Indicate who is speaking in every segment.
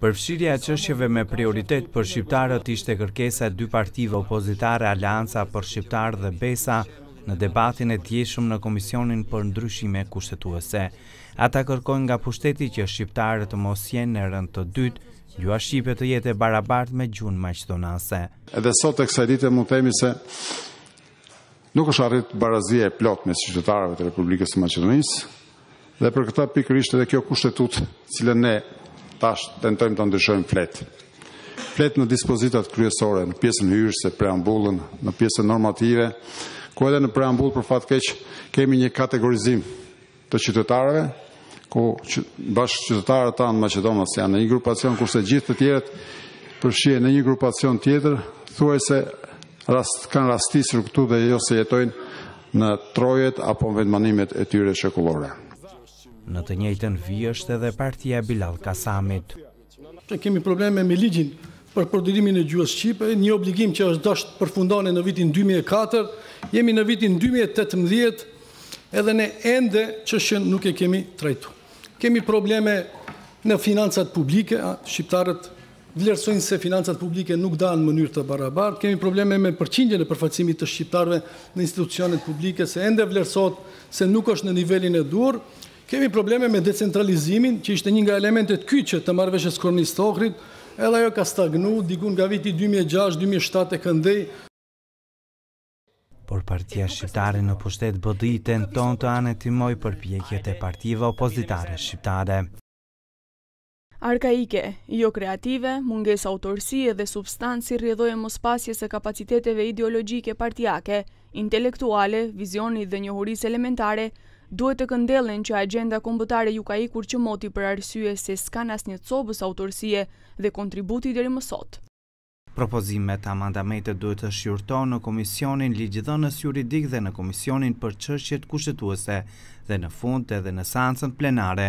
Speaker 1: Përfshirja e qëshjeve me prioritet për shqiptarët ishte kërkesa e dy partive opozitare Alianca për Shqiptarë dhe Besa në debatin e tjeshëm në Komisionin për ndryshime kushtetuese. Ata kërkojnë nga pushteti që shqiptarët mos jenë në rënd të dytë, gjua Shqipe të jetë e barabart me gjunë maqëtonase.
Speaker 2: Edhe sot e ditë dite mund temi se nuk është arrit barazia e plot me shqiptarëve të Republikës të Maqedonisë, Dhe për këta pikërisht edhe kjo kushtetut cilë ne tash tentojmë të ndryshojmë fletë. Fletë në dispozitat kryesore, në pjesën hyrës e preambullën, në pjesën normative, ku edhe në preambullë për fatë keqë kemi një kategorizim të qytetarëve, ku bashkë qytetarët ta në Macedonës janë në një grupacion, kurse gjithë të tjeret përshje në një grupacion tjetër, thuaj se rast, kanë rastisë rëktu dhe jo se jetojnë në trojet apo në vendmanimet e tyre shëkullore.
Speaker 1: Në të njëjtën është edhe partia Bilal Kasamit.
Speaker 3: Ne kemi probleme me ligjin për përdirimin e gjuhës Shqipe, një obligim që është dashtë përfundane në vitin 2004, jemi në vitin 2018 edhe ne ende që shën nuk e kemi trajtu. Kemi probleme në financat publike, shqiptarët vlerësojnë se financat publike nuk da në mënyrë të barabartë, kemi probleme me përqindjen e përfacimit të shqiptarëve në institucionet publike, se ende vlerësot se nuk është në nivelin e durë, Kemi probleme me decentralizimin, që ishte një nga elementet kyqe të marveshës kornistokrit, edhe jo ka stagnu, digun nga viti 2006-2007 e këndej.
Speaker 1: Por partia shqiptare në pushtet bëdi i tenton të anetimoj për pjekjet e partive opozitare shqiptare.
Speaker 4: Arkaike, jo kreative, munges e dhe substanci rjedhoj e pasjes e kapaciteteve ideologike partijake, intelektuale, vizionit dhe njohuris elementare, duhet të këndelen që agenda kombëtare ju ka ikur që moti për arsye se skanas një cobës autorsie dhe kontributi dheri mësot.
Speaker 1: Propozimet e amandamente duhet të shqyrto në Komisionin Ligjdhënës Juridik dhe në Komisionin për Çështjet Kushtetuese dhe në fund edhe në seancën plenare.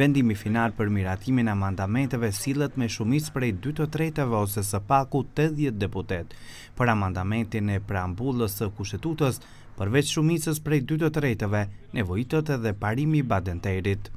Speaker 1: Vendimi final për miratimin e amandamenteve sillet me shumicë prej 2/3 të votave së paku 80 deputet. Për amandamentin e preambullës së Kushtetutës, përveç shumicës prej 2/3, nevojitet edhe parimi i Badenterit.